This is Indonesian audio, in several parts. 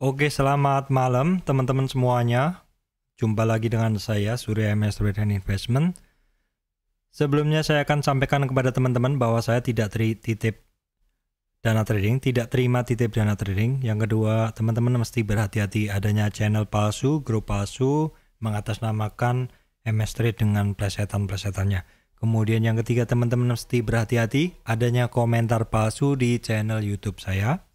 Oke, selamat malam teman-teman semuanya. Jumpa lagi dengan saya Surya MS Trade and Investment. Sebelumnya saya akan sampaikan kepada teman-teman bahwa saya tidak titip dana trading, tidak terima titip dana trading. Yang kedua, teman-teman mesti berhati-hati adanya channel palsu, grup palsu mengatasnamakan MS Trade dengan plesetan-plesetannya. Kemudian yang ketiga, teman-teman mesti berhati-hati adanya komentar palsu di channel YouTube saya.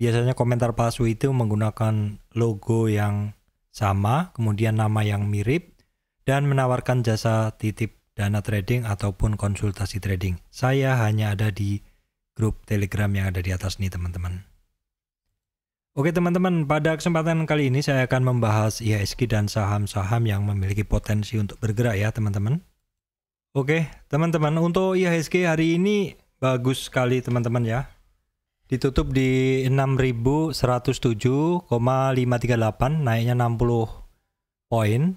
Biasanya komentar palsu itu menggunakan logo yang sama, kemudian nama yang mirip, dan menawarkan jasa titip dana trading ataupun konsultasi trading. Saya hanya ada di grup Telegram yang ada di atas nih teman-teman. Oke teman-teman, pada kesempatan kali ini saya akan membahas IHSG dan saham-saham yang memiliki potensi untuk bergerak ya teman-teman. Oke teman-teman, untuk IHSG hari ini bagus sekali teman-teman ya ditutup di 6.107,538 naiknya 60 poin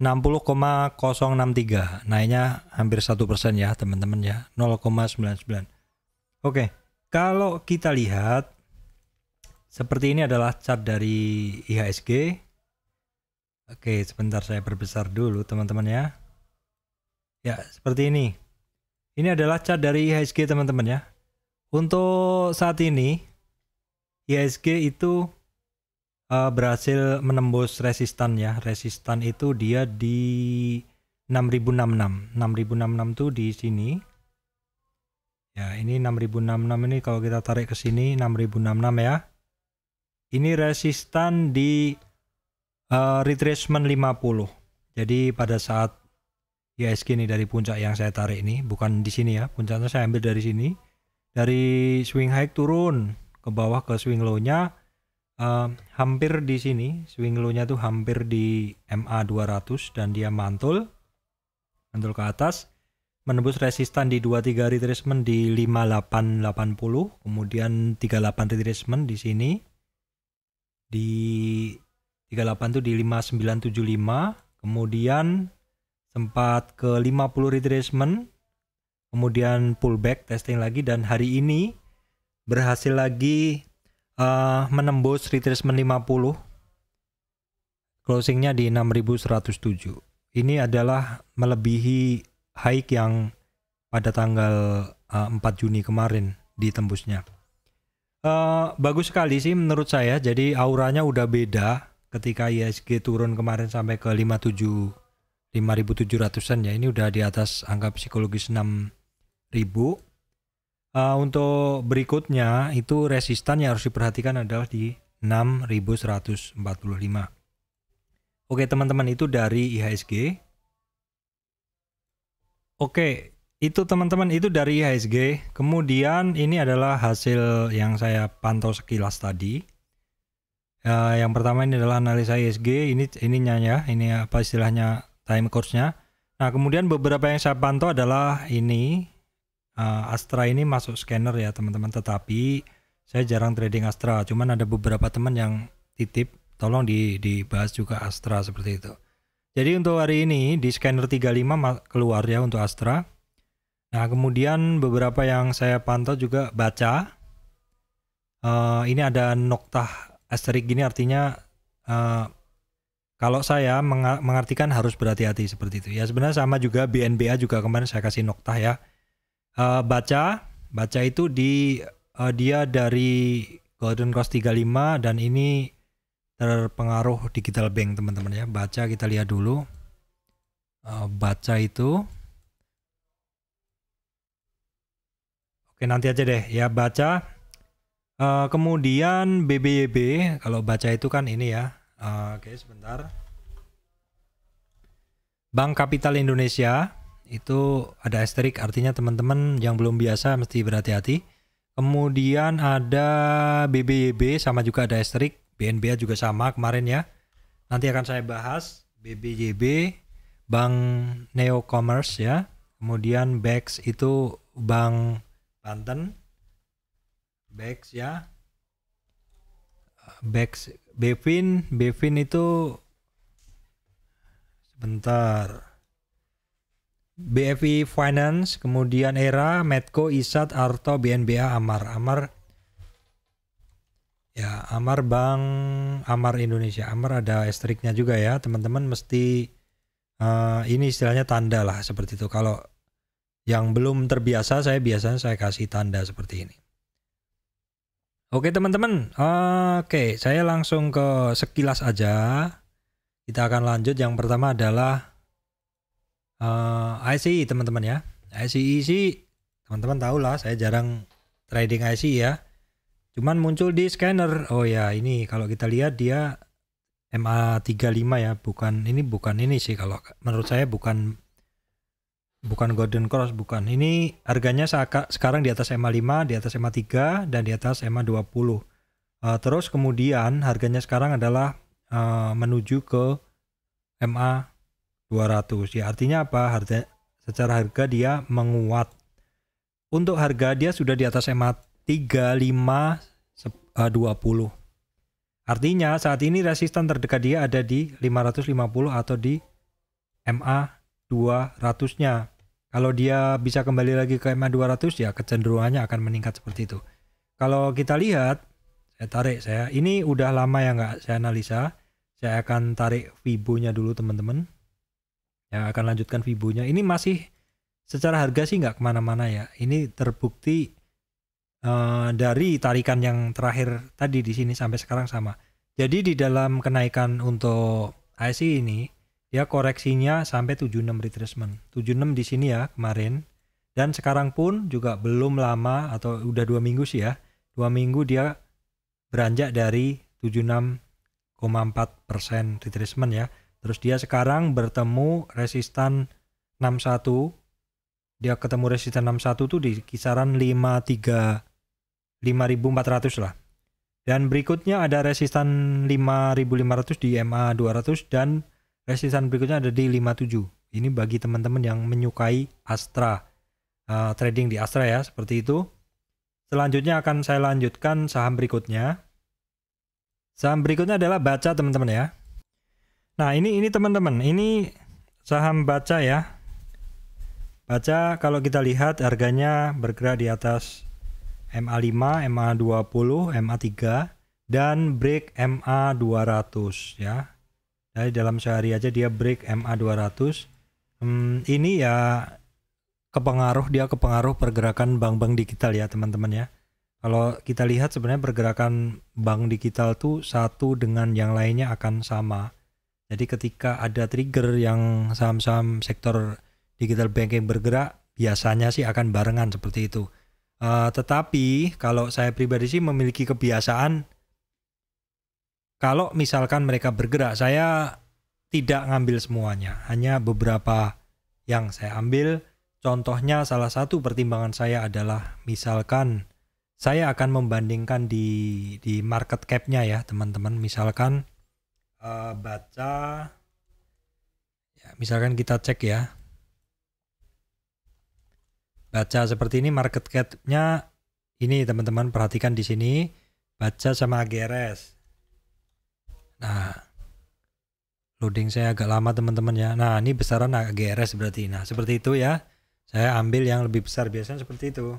60,063 naiknya hampir 1% persen ya teman-teman ya 0,99 oke kalau kita lihat seperti ini adalah chart dari IHSG oke sebentar saya perbesar dulu teman-teman ya ya seperti ini ini adalah chart dari IHSG teman-teman ya untuk saat ini ISG itu uh, berhasil menembus resistan ya. Resistan itu dia di 6066. 6066 tuh di sini. Ya, ini 6066 ini kalau kita tarik ke sini 6066 ya. Ini resistan di uh, eh, retracement 50. Jadi pada saat ISG ini dari puncak yang saya tarik ini, bukan di sini ya. Puncaknya saya ambil dari sini dari swing high turun ke bawah ke swing low-nya uh, hampir di sini swing low-nya tuh hampir di MA 200 dan dia mantul mantul ke atas menembus resistan di 23 retracement di 5880 kemudian 38 retracement di sini di 38 tuh di 5975 kemudian sempat ke 50 retracement kemudian pullback testing lagi dan hari ini berhasil lagi uh, menembus retracement 50 closingnya di 6107 ini adalah melebihi high yang pada tanggal uh, eh, 4 Juni kemarin ditembusnya uh, bagus sekali sih menurut saya jadi auranya udah beda ketika ISG turun kemarin sampai ke 57 5700-an ya ini udah di atas angka psikologis 6 ribu. Uh, untuk berikutnya itu resistan yang harus diperhatikan adalah di 6145. Oke, teman-teman itu dari IHSG. Oke, itu teman-teman itu dari IHSG. Kemudian ini adalah hasil yang saya pantau sekilas tadi. Uh, yang pertama ini adalah analisa ihsg ini ininya ya, ini apa istilahnya time course-nya. Nah, kemudian beberapa yang saya pantau adalah ini uh, Astra ini masuk scanner ya teman-teman tetapi saya jarang trading Astra cuman ada beberapa teman yang titip tolong di dibahas juga Astra seperti itu jadi untuk hari ini di scanner 35 keluar ya untuk Astra nah kemudian beberapa yang saya pantau juga baca uh, ini ada noktah asterik gini artinya uh, kalau saya mengartikan harus berhati-hati seperti itu ya sebenarnya sama juga BNBA juga kemarin saya kasih noktah ya uh, baca baca itu di uh, dia dari Golden Cross 35 dan ini terpengaruh digital bank teman-teman ya baca kita lihat dulu uh, baca itu oke nanti aja deh ya baca uh, kemudian BBYB kalau baca itu kan ini ya uh, oke sebentar Bank Kapital Indonesia itu ada asterisk artinya teman-teman yang belum biasa mesti berhati-hati. Kemudian ada BBYB sama juga ada asterisk, BNBA juga sama kemarin ya. Nanti akan saya bahas BBYB, Bank Neo Commerce ya. Kemudian BEX itu Bank Banten. BEX ya. BEX Bevin, Bevin itu sebentar. BFI Finance, kemudian ERA, Medco, Isat, Arto, BNBA, Amar. Amar ya, Amar Bank Amar Indonesia. Amar ada estriknya juga ya, teman-teman mesti uh, ini istilahnya tanda lah seperti itu. Kalau yang belum terbiasa saya biasanya saya kasih tanda seperti ini. Oke teman-teman, oke saya langsung ke sekilas aja. Kita akan lanjut yang pertama adalah uh, eh, ICE teman-teman ya. ICE sih teman-teman tahu lah saya jarang trading ICE ya. Cuman muncul di scanner. Oh ya, ini kalau kita lihat dia MA35 ya, bukan ini bukan ini sih kalau menurut saya bukan bukan Golden Cross, bukan. Ini harganya sekarang di atas MA5, di atas MA3 dan di atas MA20. Uh, eh, terus kemudian harganya sekarang adalah uh, menuju ke MA 200 ya artinya apa harga secara harga dia menguat untuk harga dia sudah di atas EMA 35 20 eh, artinya saat ini resisten terdekat dia ada di 550 atau di MA 200 nya kalau dia bisa kembali lagi ke MA 200 ya kecenderungannya akan meningkat seperti itu kalau kita lihat saya tarik saya ini udah lama ya nggak saya analisa saya akan tarik Fibonya dulu teman-teman yang akan lanjutkan Vibonya. Ini masih secara harga sih nggak kemana-mana ya. Ini terbukti uh, dari tarikan yang terakhir tadi di sini sampai sekarang sama. Jadi di dalam kenaikan untuk IC ini dia koreksinya sampai 76 retracement. 76 di sini ya kemarin dan sekarang pun juga belum lama atau udah dua minggu sih ya. Dua minggu dia beranjak dari 76,4% retracement ya Terus dia sekarang bertemu resistan 61. Dia ketemu resistan 61 tuh di kisaran 53 5400 lah. Dan berikutnya ada resistan 5500 di MA 200 dan resistan berikutnya ada di 57. Ini bagi teman-teman yang menyukai Astra. Uh, trading di Astra ya, seperti itu. Selanjutnya akan saya lanjutkan saham berikutnya. Saham berikutnya adalah baca teman-teman ya. Nah, ini ini teman-teman, ini saham baca ya. Baca kalau kita lihat harganya bergerak di atas MA5, MA20, MA3 dan break MA200 ya. Jadi dalam sehari aja dia break MA200. Hmm, ini ya kepengaruh dia kepengaruh pergerakan bank-bank digital ya teman-teman ya. Kalau kita lihat sebenarnya pergerakan bank digital tuh satu dengan yang lainnya akan sama jadi ketika ada trigger yang saham-saham sektor digital banking bergerak, biasanya sih akan barengan seperti itu. Uh, tetapi kalau saya pribadi sih memiliki kebiasaan kalau misalkan mereka bergerak, saya tidak ngambil semuanya, hanya beberapa yang saya ambil. Contohnya salah satu pertimbangan saya adalah misalkan saya akan membandingkan di di market cap-nya ya, teman-teman. Misalkan Eh, baca ya, misalkan kita cek ya baca seperti ini market cap-nya ini teman-teman perhatikan di sini baca sama GRS nah loading saya agak lama teman-teman ya nah ini besaran GRS berarti nah seperti itu ya saya ambil yang lebih besar biasanya seperti itu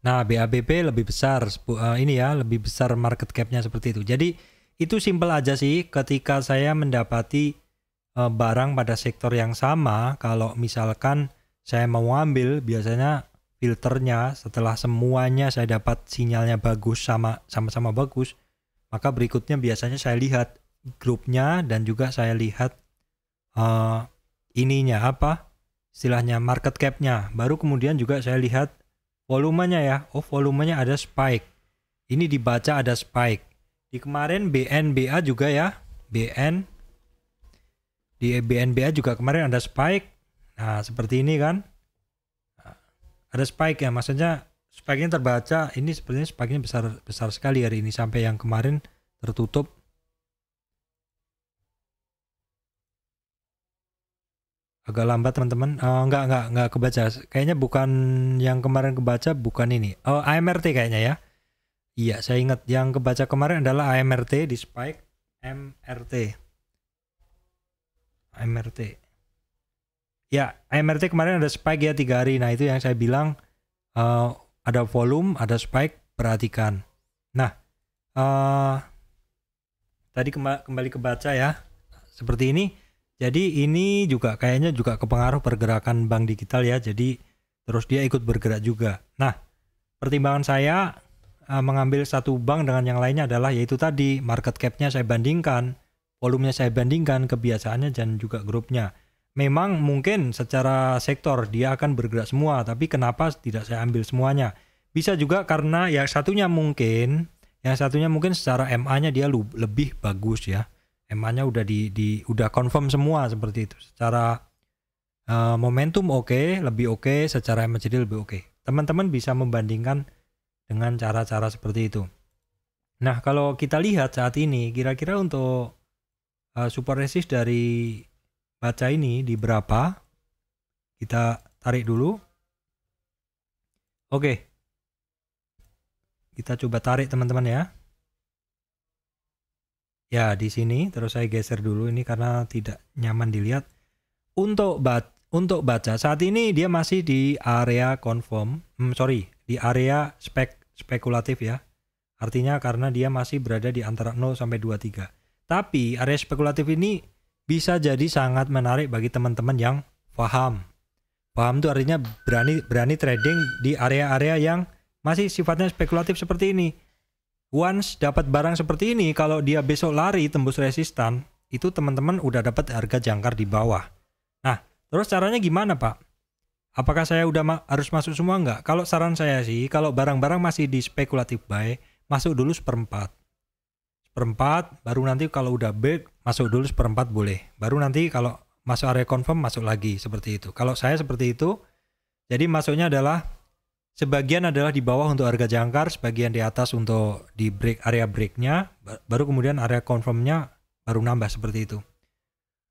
Nah, BABP lebih besar eh, ini ya, lebih besar market cap-nya seperti itu. Jadi itu simple aja sih ketika saya mendapati eh, barang pada sektor yang sama kalau misalkan saya mau ambil biasanya filternya setelah semuanya saya dapat sinyalnya bagus sama sama-sama bagus maka berikutnya biasanya saya lihat grupnya dan juga saya lihat uh, ininya apa istilahnya market capnya baru kemudian juga saya lihat volumenya ya oh volumenya ada spike ini dibaca ada spike di kemarin BNBA juga ya, BN. Di BNBA juga kemarin ada spike. Nah, seperti ini kan. Nah, ada spike ya, maksudnya spike-nya terbaca. Ini sepertinya spike-nya besar besar sekali hari ini sampai yang kemarin tertutup. Agak lambat teman-teman. Uh, enggak enggak enggak kebaca. Kayaknya bukan yang kemarin kebaca bukan ini. Oh, AMRT kayaknya ya. Iya, saya ingat yang kebaca kemarin adalah AMRT di Spike MRT. AMRT. Ya, AMRT kemarin ada spike ya tiga hari. Nah, itu yang saya bilang uh, ada volume, ada spike, perhatikan. Nah, uh, tadi kembali kebaca ya. Seperti ini. Jadi ini juga kayaknya juga kepengaruh pergerakan bank digital ya. Jadi terus dia ikut bergerak juga. Nah, pertimbangan saya Eh, mengambil satu bank dengan yang lainnya adalah yaitu tadi market cap-nya saya bandingkan, volumenya saya bandingkan, kebiasaannya dan juga grupnya. Memang mungkin secara sektor dia akan bergerak semua, tapi kenapa tidak saya ambil semuanya? Bisa juga karena ya satunya mungkin, yang satunya mungkin secara MA-nya dia lebih bagus ya. MA-nya udah di, di udah confirm semua seperti itu. Secara uh, momentum oke, okay, lebih oke, okay, secara MACD lebih oke. Okay. Teman-teman bisa membandingkan dengan cara-cara seperti itu. Nah, kalau kita lihat saat ini, kira-kira untuk uh, eh, support resist dari baca ini di berapa? Kita tarik dulu. Oke. Kita coba tarik teman-teman ya. Ya, di sini terus saya geser dulu ini karena tidak nyaman dilihat. Untuk bat untuk baca saat ini dia masih di area confirm, hmm, sorry, di area spek spekulatif ya. Artinya karena dia masih berada di antara 0 sampai 23. Tapi area spekulatif ini bisa jadi sangat menarik bagi teman-teman yang paham. Paham itu artinya berani berani trading di area-area yang masih sifatnya spekulatif seperti ini. Once dapat barang seperti ini, kalau dia besok lari tembus resistan, itu teman-teman udah dapat harga jangkar di bawah. Nah, terus caranya gimana, Pak? Apakah saya udah ma harus masuk semua nggak? Kalau saran saya sih, kalau barang-barang masih di spekulatif buy, masuk dulu seperempat. Seperempat, baru nanti kalau udah big, masuk dulu seperempat boleh. Baru nanti kalau masuk area confirm, masuk lagi. Seperti itu. Kalau saya seperti itu, jadi masuknya adalah sebagian adalah di bawah untuk harga jangkar, sebagian di atas untuk di break area breaknya, baru kemudian area confirmnya baru nambah seperti itu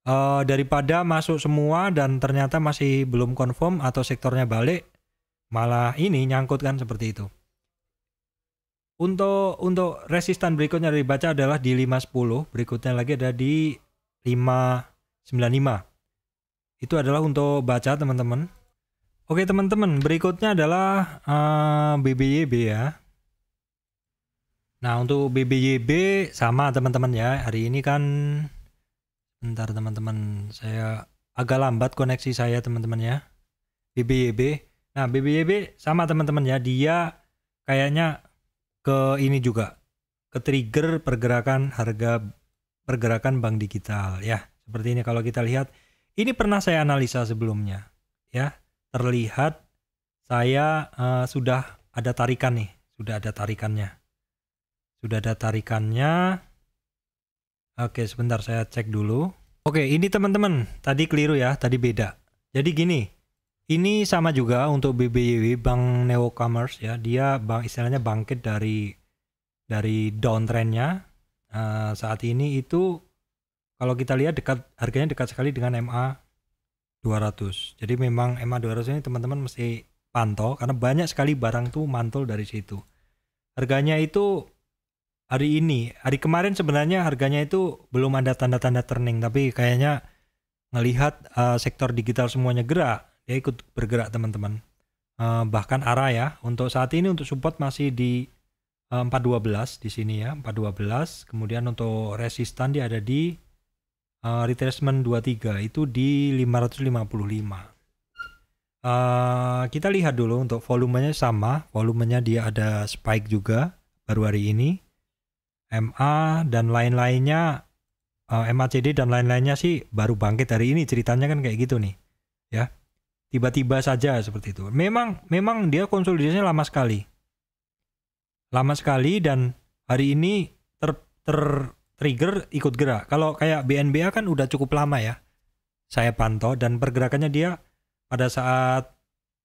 uh, daripada masuk semua dan ternyata masih belum confirm atau sektornya balik malah ini nyangkut kan seperti itu untuk untuk resistan berikutnya dibaca adalah di 510 berikutnya lagi ada di 595 itu adalah untuk baca teman-teman Oke teman-teman berikutnya adalah uh, eh, BBYB ya Nah untuk BBYB sama teman-teman ya hari ini kan Ntar teman-teman, saya agak lambat koneksi saya teman-teman ya. BBYB. Nah, BBYB sama teman-teman ya, dia kayaknya ke ini juga ke trigger pergerakan harga pergerakan bank digital ya. Seperti ini kalau kita lihat, ini pernah saya analisa sebelumnya ya. Terlihat saya uh, sudah ada tarikan nih, sudah ada tarikannya. Sudah ada tarikannya Oke, sebentar saya cek dulu. Oke, ini teman-teman, tadi keliru ya, tadi beda. Jadi gini, ini sama juga untuk BBYW Bank Neo Commerce ya. Dia bank istilahnya bangkit dari dari downtrendnya. Uh, saat ini itu kalau kita lihat dekat harganya dekat sekali dengan MA 200. Jadi memang MA 200 ini teman-teman mesti pantau karena banyak sekali barang tuh mantul dari situ. Harganya itu hari ini. Hari kemarin sebenarnya harganya itu belum ada tanda-tanda turning, tapi kayaknya ngelihat uh, sektor digital semuanya gerak, dia ikut bergerak teman-teman. Uh, bahkan arah ya, untuk saat ini untuk support masih di uh, eh, 412 di sini ya, 412. Kemudian untuk resistan dia ada di uh, retracement 23 itu di 555. Uh, kita lihat dulu untuk volumenya sama, volumenya dia ada spike juga baru hari ini MA dan lain-lainnya uh, eh, MACD dan lain-lainnya sih baru bangkit hari ini ceritanya kan kayak gitu nih ya tiba-tiba saja seperti itu memang memang dia konsolidasinya lama sekali lama sekali dan hari ini ter, ter trigger ikut gerak kalau kayak BNBA kan udah cukup lama ya saya pantau dan pergerakannya dia pada saat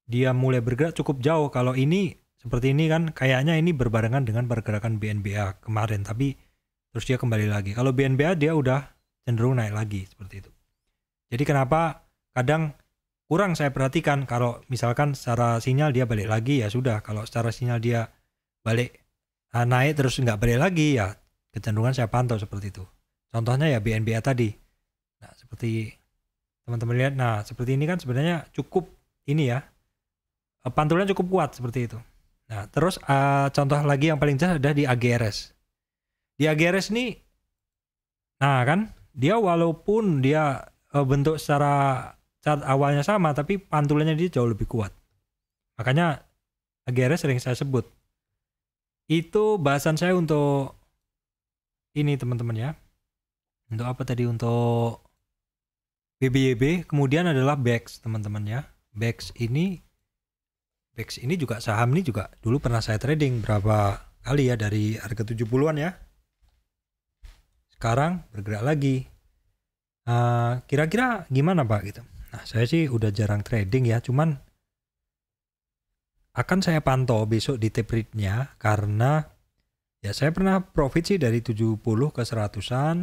dia mulai bergerak cukup jauh kalau ini seperti ini kan kayaknya ini berbarengan dengan pergerakan BNBA kemarin tapi terus dia kembali lagi kalau BNBA dia udah cenderung naik lagi seperti itu jadi kenapa kadang kurang saya perhatikan kalau misalkan secara sinyal dia balik lagi ya sudah kalau secara sinyal dia balik eh, naik terus nggak balik lagi ya kecenderungan saya pantau seperti itu contohnya ya BNBA tadi nah seperti teman-teman lihat nah seperti ini kan sebenarnya cukup ini ya eh, pantulannya cukup kuat seperti itu Nah, terus uh, contoh lagi yang paling jelas ada di AGRS. Di AGRS ini, nah kan, dia walaupun dia uh, bentuk secara cat awalnya sama, tapi pantulannya dia jauh lebih kuat. Makanya AGRS sering saya sebut. Itu bahasan saya untuk ini teman-teman ya. Untuk apa tadi? Untuk BBYB. Kemudian adalah BEX teman-teman ya. BEX ini Bex ini juga saham ini juga dulu pernah saya trading berapa kali ya dari harga 70-an ya. Sekarang bergerak lagi. Eh, kira-kira uh, gimana Pak gitu? Nah saya sih udah jarang trading ya, cuman akan saya pantau besok di tape nya karena ya saya pernah profit sih dari 70 ke 100-an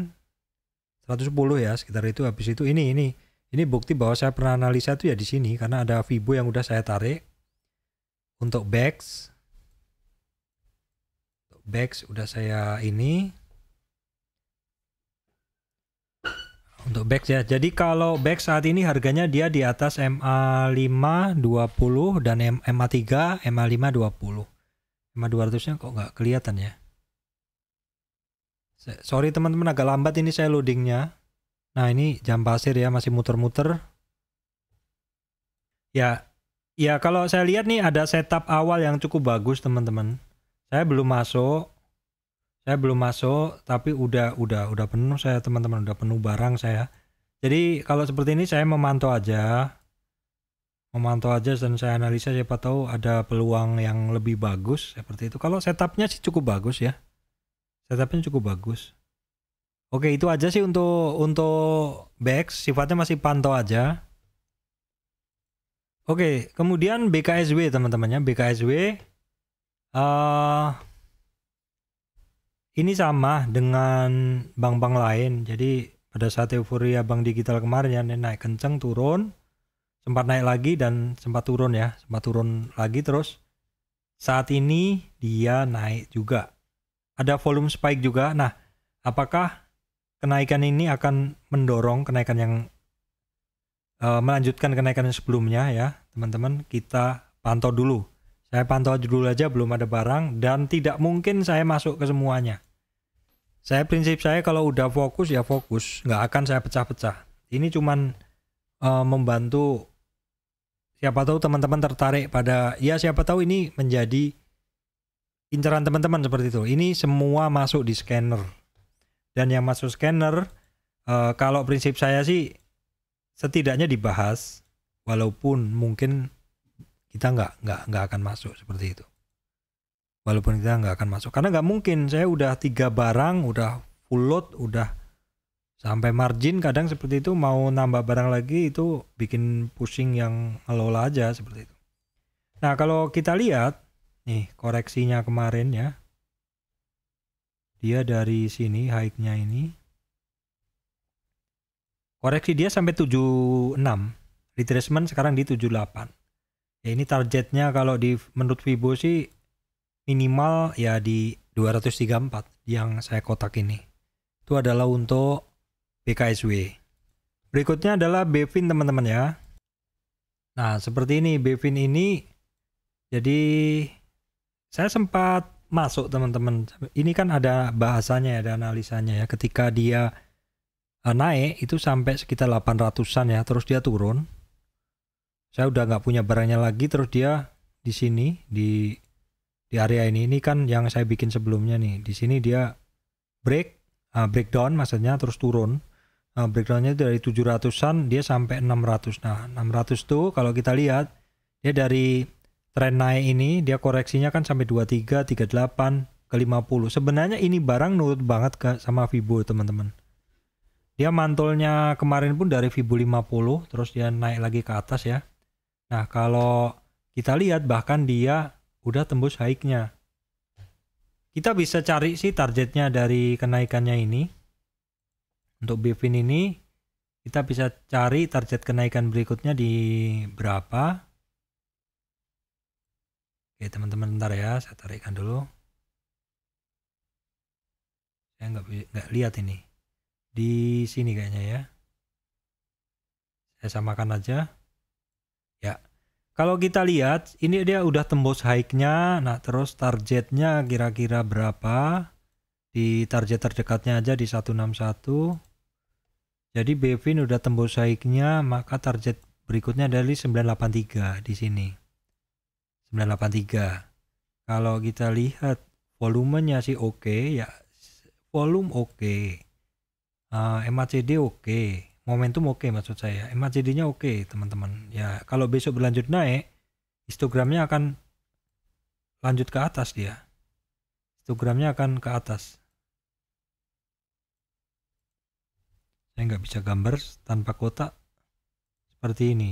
110 ya sekitar itu habis itu ini ini ini bukti bahwa saya pernah analisa itu ya di sini karena ada Vibo yang udah saya tarik untuk bags untuk bags udah saya ini untuk bags ya jadi kalau bags saat ini harganya dia di atas MA5 20 dan MA3 MA5 20 MA200 nya kok nggak kelihatan ya sorry teman-teman agak lambat ini saya loadingnya nah ini jam pasir ya masih muter-muter ya Ya kalau saya lihat nih ada setup awal yang cukup bagus teman-teman. Saya belum masuk, saya belum masuk tapi udah udah udah penuh saya teman-teman udah penuh barang saya. Jadi kalau seperti ini saya memantau aja, memantau aja dan saya analisa siapa tahu ada peluang yang lebih bagus seperti itu. Kalau setupnya sih cukup bagus ya, setupnya cukup bagus. Oke itu aja sih untuk untuk back sifatnya masih pantau aja Oke, kemudian BKSW teman-temannya, BKSW uh, eh, ini sama dengan bank-bank lain. Jadi pada saat euforia bank digital kemarin ya naik kenceng turun, sempat naik lagi dan sempat turun ya, sempat turun lagi terus saat ini dia naik juga. Ada volume spike juga. Nah, apakah kenaikan ini akan mendorong kenaikan yang Eh, melanjutkan kenaikan sebelumnya ya teman-teman kita pantau dulu saya pantau dulu aja belum ada barang dan tidak mungkin saya masuk ke semuanya saya prinsip saya kalau udah fokus ya fokus nggak akan saya pecah-pecah ini cuman uh, membantu siapa tahu teman-teman tertarik pada ya siapa tahu ini menjadi incaran teman-teman seperti itu ini semua masuk di scanner dan yang masuk scanner uh, kalau prinsip saya sih setidaknya dibahas walaupun mungkin kita nggak nggak nggak akan masuk seperti itu walaupun kita nggak akan masuk karena nggak mungkin saya udah tiga barang udah full load udah sampai margin kadang seperti itu mau nambah barang lagi itu bikin pusing yang ngelola aja seperti itu nah kalau kita lihat nih koreksinya kemarin ya dia dari sini high-nya ini koreksi dia sampai 76 retracement sekarang di 78 ya ini targetnya kalau di menurut Vibo sih minimal ya di 234 yang saya kotak ini itu adalah untuk BKSW berikutnya adalah Bevin teman-teman ya nah seperti ini Bevin ini jadi saya sempat masuk teman-teman ini kan ada bahasanya ada analisanya ya ketika dia Eh, naik itu sampai sekitar 800-an ya terus dia turun saya udah nggak punya barangnya lagi terus dia di sini di di area ini ini kan yang saya bikin sebelumnya nih di sini dia break uh, breakdown maksudnya terus turun uh, breakdownnya dari 700-an dia sampai 600 nah 600 tuh kalau kita lihat dia dari tren naik ini dia koreksinya kan sampai 23 38 ke 50 sebenarnya ini barang nurut banget ke sama Vibo teman-teman dia ya, mantulnya kemarin pun dari Fibu 50 terus dia naik lagi ke atas ya. Nah, kalau kita lihat bahkan dia udah tembus high-nya. Kita bisa cari sih targetnya dari kenaikannya ini. Untuk Bivin ini kita bisa cari target kenaikan berikutnya di berapa. Oke teman-teman bentar ya, saya tarikkan dulu. Saya nggak lihat ini di sini kayaknya ya saya samakan aja ya kalau kita lihat ini dia udah tembus high-nya nah terus targetnya kira-kira berapa di target terdekatnya aja di 161 jadi Bevin udah tembus high-nya maka target berikutnya dari 983 di sini 983 kalau kita lihat volumenya sih oke okay, ya volume oke okay uh, eh, MACD oke okay. momentum oke okay, maksud saya MACD-nya oke okay, teman-teman ya kalau besok berlanjut naik histogramnya akan lanjut ke atas dia histogramnya akan ke atas saya nggak bisa gambar tanpa kotak seperti ini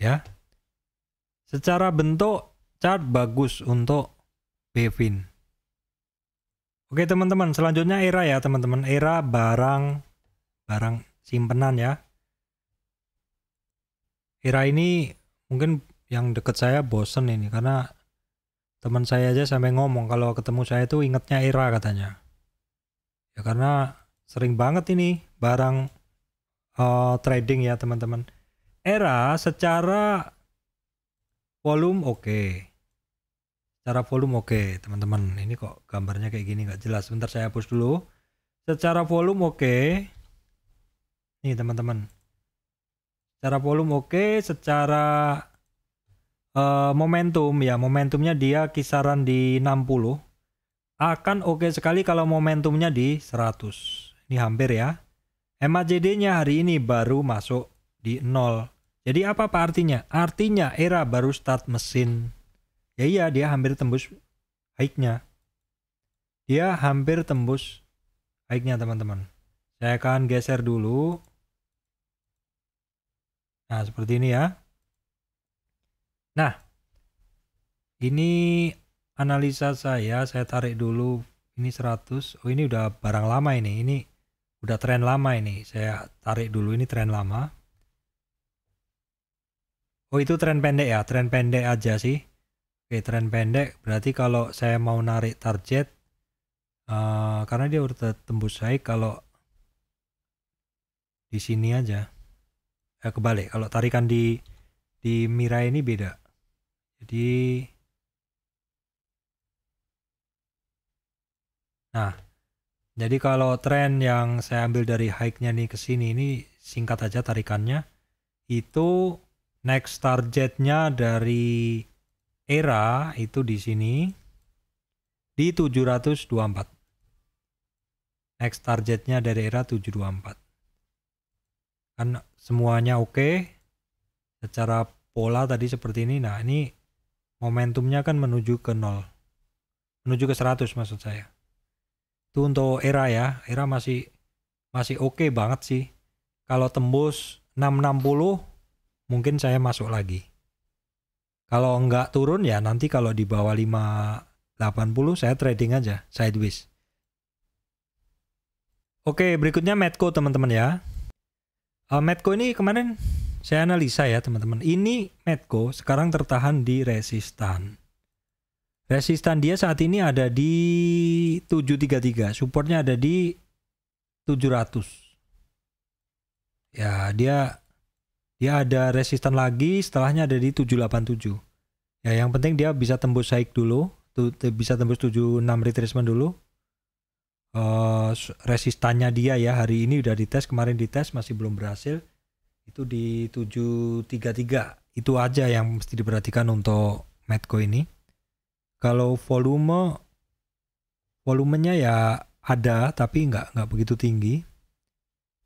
ya secara bentuk chart bagus untuk Bevin Oke teman-teman, selanjutnya era ya teman-teman. Era barang barang simpenan ya. Era ini mungkin yang deket saya bosen ini karena teman saya aja sampai ngomong kalau ketemu saya itu ingetnya era katanya. Ya karena sering banget ini barang uh, trading ya teman-teman. Era secara volume oke. Okay Secara volume oke okay, teman-teman. Ini kok gambarnya kayak gini nggak jelas. Bentar saya hapus dulu. Secara volume oke. Okay. Nih teman-teman. Secara volume oke. Okay. Secara uh, momentum ya momentumnya dia kisaran di 60. Akan oke okay sekali kalau momentumnya di 100. Ini hampir ya. MACD-nya hari ini baru masuk di 0. Jadi apa pak artinya? Artinya era baru start mesin Ya iya, dia hampir tembus high Dia hampir tembus high teman-teman. Saya akan geser dulu. Nah, seperti ini ya. Nah, ini analisa saya, saya tarik dulu ini 100. Oh, ini udah barang lama ini. Ini udah tren lama ini. Saya tarik dulu ini tren lama. Oh, itu tren pendek ya, tren pendek aja sih. Oke, tren pendek berarti kalau saya mau narik target uh, karena dia udah tembus high kalau di sini aja. Eh kebalik, kalau tarikan di di Mira ini beda. Jadi Nah, jadi kalau tren yang saya ambil dari high-nya nih ke sini ini singkat aja tarikannya itu next targetnya dari era itu di sini di 724. Next targetnya dari era 724. Kan semuanya oke. Okay. Secara pola tadi seperti ini. Nah, ini momentumnya kan menuju ke 0. Menuju ke 100 maksud saya. Itu untuk era ya. Era masih masih oke okay banget sih. Kalau tembus 660 mungkin saya masuk lagi. Kalau nggak turun ya nanti kalau di bawah 580 saya trading aja sideways. Oke, berikutnya Medco teman-teman ya. Uh, eh, Medco ini kemarin saya analisa ya teman-teman. Ini Medco sekarang tertahan di resistan. Resistan dia saat ini ada di 733, supportnya ada di 700. Ya, dia dia ada resisten lagi setelahnya ada di 787 ya yang penting dia bisa tembus saik dulu tu, bisa tembus 76 retracement dulu uh, resistannya dia ya hari ini udah dites kemarin dites masih belum berhasil itu di 733 itu aja yang mesti diperhatikan untuk Medco ini kalau volume volumenya ya ada tapi nggak nggak begitu tinggi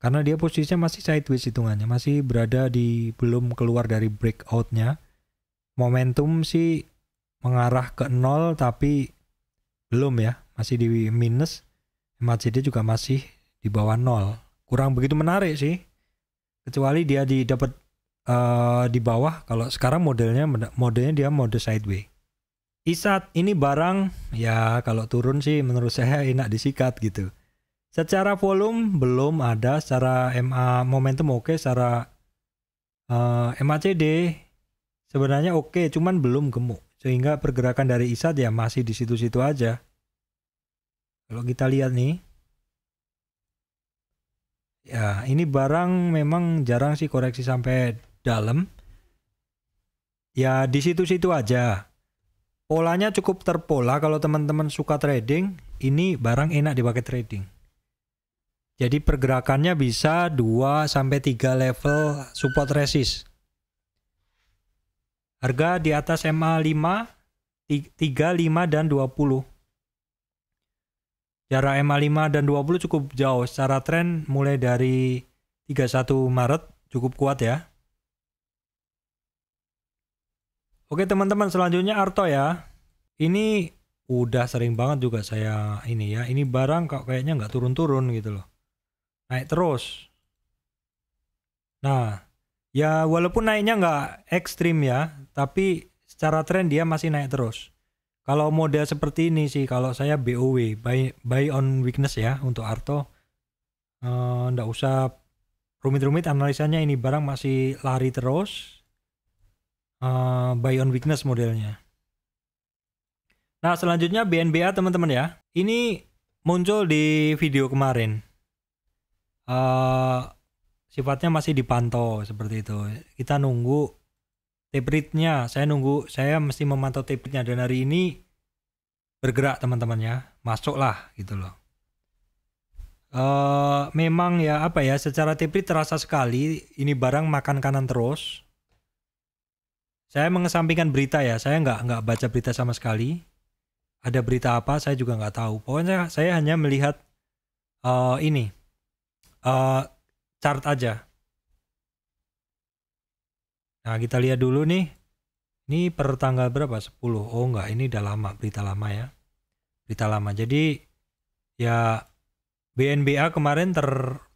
karena dia posisinya masih sideways hitungannya, masih berada di belum keluar dari breakoutnya. Momentum sih mengarah ke nol tapi belum ya, masih di minus. MACD juga masih di bawah nol. Kurang begitu menarik sih. Kecuali dia didapat uh, eh, di bawah kalau sekarang modelnya modelnya dia mode sideways. Isat ini barang ya kalau turun sih menurut saya enak disikat gitu. Secara volume belum ada, secara MA momentum oke, okay. secara uh, eh, MACD sebenarnya oke, okay, cuman belum gemuk. Sehingga pergerakan dari ISAT ya masih di situ-situ aja. Kalau kita lihat nih. Ya, ini barang memang jarang sih koreksi sampai dalam. Ya, di situ-situ aja. Polanya cukup terpola kalau teman-teman suka trading, ini barang enak dipakai trading. Jadi pergerakannya bisa 2 sampai 3 level support resist. Harga di atas MA5 3, 5 dan 20. Jarak MA5 dan 20 cukup jauh secara tren mulai dari 31 Maret cukup kuat ya. Oke teman-teman selanjutnya Arto ya. Ini udah sering banget juga saya ini ya. Ini barang kok kayaknya nggak turun-turun gitu loh naik terus. Nah, ya walaupun naiknya nggak ekstrim ya, tapi secara tren dia masih naik terus. Kalau model seperti ini sih, kalau saya BOW, buy, buy on weakness ya untuk Arto, eh, nggak uh, usah rumit-rumit analisanya ini barang masih lari terus, Uh, buy on weakness modelnya. Nah selanjutnya BNBA teman-teman ya, ini muncul di video kemarin uh, sifatnya masih dipantau seperti itu. Kita nunggu tape rate-nya. Saya nunggu, saya mesti memantau tape rate-nya Dan hari ini bergerak teman-teman ya, masuklah gitu loh. Uh, memang ya apa ya, secara tape terasa sekali. Ini barang makan kanan terus. Saya mengesampingkan berita ya, saya nggak nggak baca berita sama sekali. Ada berita apa saya juga nggak tahu. Pokoknya saya hanya melihat uh, ini Eh, chart aja. Nah, kita lihat dulu nih. Ini per tanggal berapa? 10. Oh, enggak, ini udah lama, berita lama ya. Berita lama. Jadi ya BNBA kemarin ter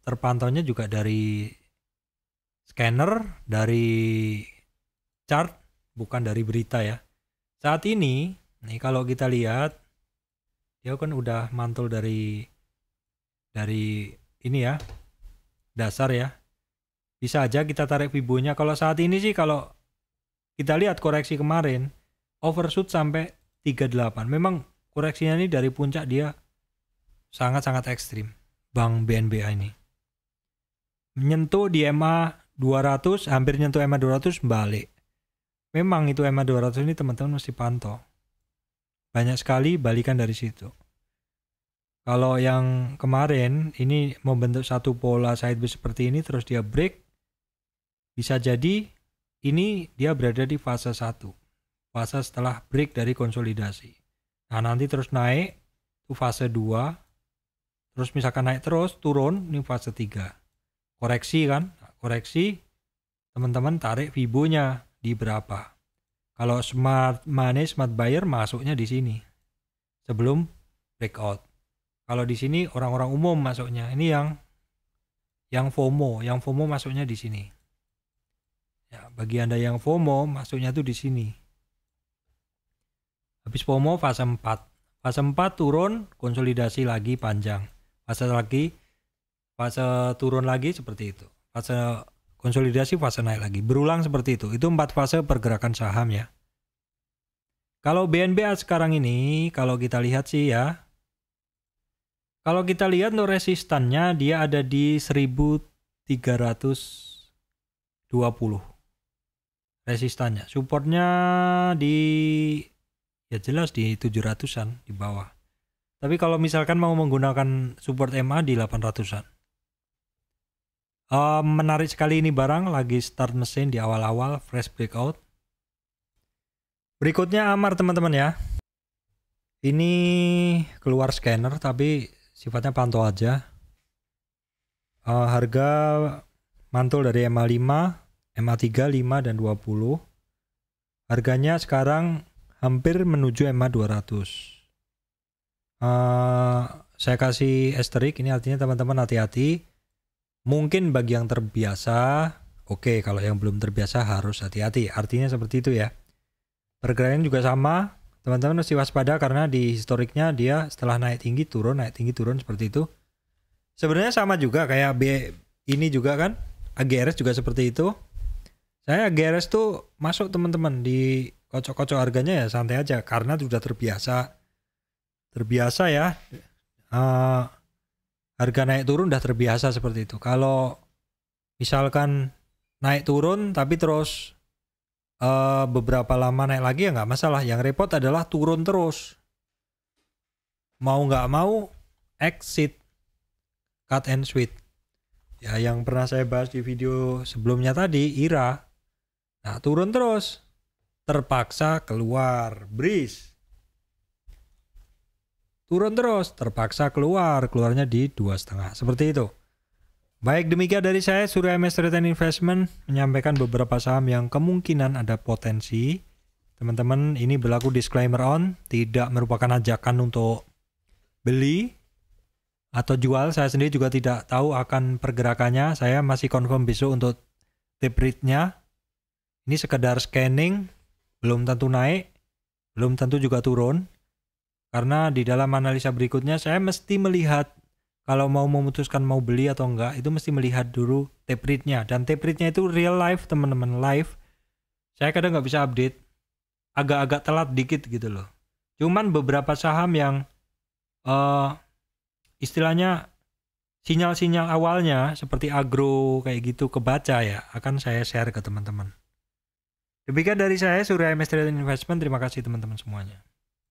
terpantaunya juga dari scanner, dari chart, bukan dari berita ya. Saat ini, nih kalau kita lihat dia kan udah mantul dari dari ini ya dasar ya. Bisa aja kita tarik Fibonya. Kalau saat ini sih kalau kita lihat koreksi kemarin, overshoot sampai 38. Memang koreksinya ini dari puncak dia sangat-sangat ekstrim. Bank BNBA ini. Menyentuh di MA 200, hampir nyentuh MA 200 balik. Memang itu MA 200 ini teman-teman mesti pantau. Banyak sekali balikan dari situ. Kalau yang kemarin ini membentuk satu pola sideways seperti ini terus dia break bisa jadi ini dia berada di fase 1. Fase setelah break dari konsolidasi. Nah, nanti terus naik itu fase 2. Terus misalkan naik terus turun ini fase 3. Koreksi kan? Nah, koreksi teman-teman tarik fibonya di berapa. Kalau smart money smart buyer masuknya di sini. Sebelum breakout. Kalau di sini orang-orang umum masuknya. Ini yang yang FOMO, yang FOMO masuknya di sini. Ya, bagi Anda yang FOMO masuknya tuh di sini. Habis FOMO fase 4. Fase 4 turun, konsolidasi lagi panjang. Fase lagi fase turun lagi seperti itu. Fase konsolidasi fase naik lagi. Berulang seperti itu. Itu empat fase pergerakan saham ya. Kalau BNBA sekarang ini, kalau kita lihat sih ya, kalau kita lihat untuk resistannya dia ada di 1320 resistannya. Supportnya di ya jelas di 700-an di bawah. Tapi kalau misalkan mau menggunakan support MA di 800-an. Uh, eh, menarik sekali ini barang lagi start mesin di awal-awal fresh breakout. Berikutnya Amar teman-teman ya. Ini keluar scanner tapi sifatnya pantau aja. Uh, harga mantul dari MA5, MA3, 5, dan 20. Harganya sekarang hampir menuju MA200. Uh, eh, saya kasih esterik, ini artinya teman-teman hati-hati. Mungkin bagi yang terbiasa, oke okay, kalau yang belum terbiasa harus hati-hati. Artinya seperti itu ya. Pergerakannya juga sama, teman-teman mesti waspada karena di historiknya dia setelah naik tinggi turun naik tinggi turun seperti itu sebenarnya sama juga kayak B ini juga kan AGRS juga seperti itu saya AGRS tuh masuk teman-teman di kocok-kocok harganya ya santai aja karena sudah terbiasa terbiasa ya uh, harga naik turun udah terbiasa seperti itu kalau misalkan naik turun tapi terus uh, beberapa lama naik lagi ya nggak masalah. Yang repot adalah turun terus. Mau nggak mau exit cut and sweet. Ya yang pernah saya bahas di video sebelumnya tadi Ira. Nah turun terus. Terpaksa keluar. Breeze. Turun terus, terpaksa keluar. Keluarnya di dua setengah. Seperti itu. Baik, demikian dari saya Surya MS Return Investment menyampaikan beberapa saham yang kemungkinan ada potensi. Teman-teman, ini berlaku disclaimer on, tidak merupakan ajakan untuk beli atau jual. Saya sendiri juga tidak tahu akan pergerakannya. Saya masih confirm besok untuk tip nya Ini sekedar scanning, belum tentu naik, belum tentu juga turun. Karena di dalam analisa berikutnya saya mesti melihat kalau mau memutuskan mau beli atau enggak itu mesti melihat dulu tape rate-nya dan tape rate-nya itu real life teman-teman live saya kadang nggak bisa update agak-agak telat dikit gitu loh cuman beberapa saham yang uh, istilahnya sinyal-sinyal awalnya seperti agro kayak gitu kebaca ya akan saya share ke teman-teman demikian dari saya Surya MS Investment terima kasih teman-teman semuanya